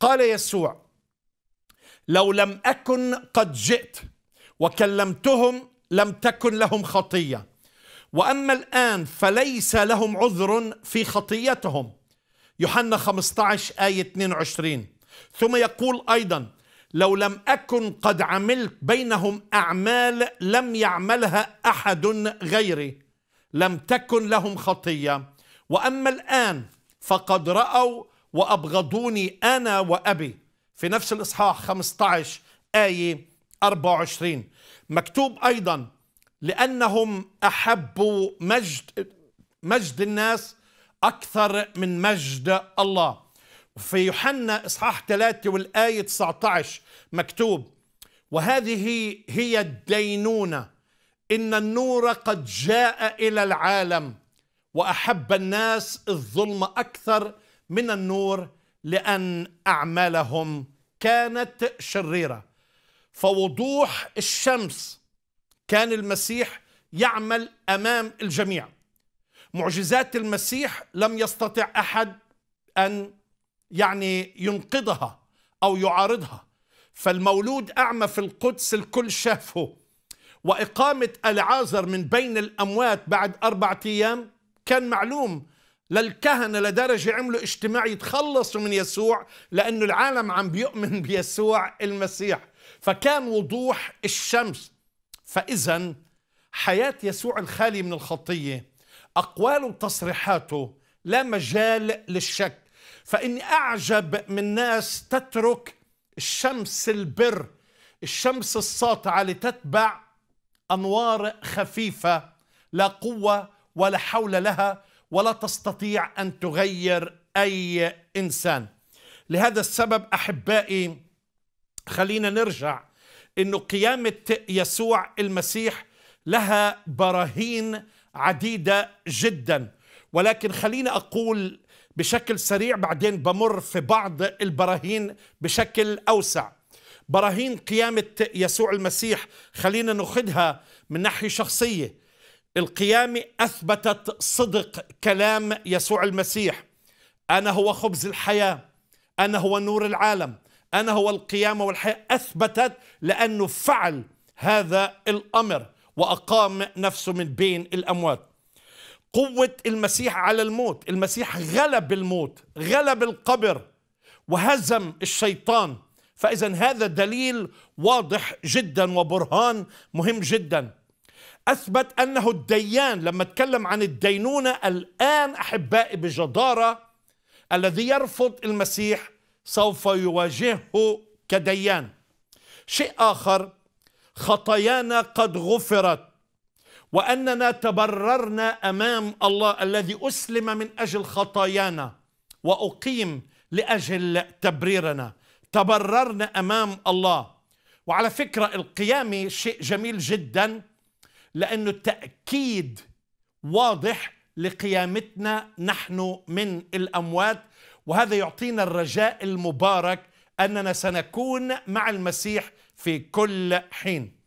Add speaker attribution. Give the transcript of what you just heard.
Speaker 1: قال يسوع لو لم أكن قد جئت وكلمتهم لم تكن لهم خطية وأما الآن فليس لهم عذر في خطيتهم يوحنا 15 آية 22 ثم يقول أيضا لو لم أكن قد عملت بينهم أعمال لم يعملها أحد غيري لم تكن لهم خطية وأما الآن فقد رأوا وأبغضوني أنا وأبي في نفس الإصحاح 15 آية 24 مكتوب أيضا لأنهم أحبوا مجد مجد الناس أكثر من مجد الله في يوحنا إصحاح 3 والآية 19 مكتوب وهذه هي الدينونة إن النور قد جاء إلى العالم وأحب الناس الظلم أكثر من النور لأن أعمالهم كانت شريرة فوضوح الشمس كان المسيح يعمل أمام الجميع معجزات المسيح لم يستطع أحد أن يعني ينقضها أو يعارضها فالمولود أعمى في القدس الكل شافه وإقامة العازر من بين الأموات بعد أربعة أيام كان معلوم للكهنة لدرجة عملوا اجتماع يتخلصوا من يسوع لأنه العالم عم بيؤمن بيسوع المسيح فكان وضوح الشمس فإذا حياة يسوع الخالي من الخطية أقواله وتصريحاته لا مجال للشك فإني أعجب من ناس تترك الشمس البر الشمس الساطعة لتتبع أنوار خفيفة لا قوة ولا حول لها ولا تستطيع أن تغير أي إنسان لهذا السبب أحبائي خلينا نرجع أنه قيامة يسوع المسيح لها براهين عديدة جدا ولكن خليني أقول بشكل سريع بعدين بمر في بعض البراهين بشكل أوسع براهين قيامة يسوع المسيح خلينا ناخذها من ناحية شخصية القيامة أثبتت صدق كلام يسوع المسيح أنا هو خبز الحياة أنا هو نور العالم أنا هو القيامة والحياة أثبتت لأنه فعل هذا الأمر وأقام نفسه من بين الأموات قوة المسيح على الموت المسيح غلب الموت غلب القبر وهزم الشيطان فإذا هذا دليل واضح جدا وبرهان مهم جدا أثبت أنه الديان لما اتكلم عن الدينونة الآن أحبائي بجدارة الذي يرفض المسيح سوف يواجهه كديان شيء آخر خطايانا قد غفرت وأننا تبررنا أمام الله الذي أسلم من أجل خطايانا وأقيم لأجل تبريرنا تبررنا أمام الله وعلى فكرة القيامة شيء جميل جدا لأنه التأكيد واضح لقيامتنا نحن من الأموات وهذا يعطينا الرجاء المبارك أننا سنكون مع المسيح في كل حين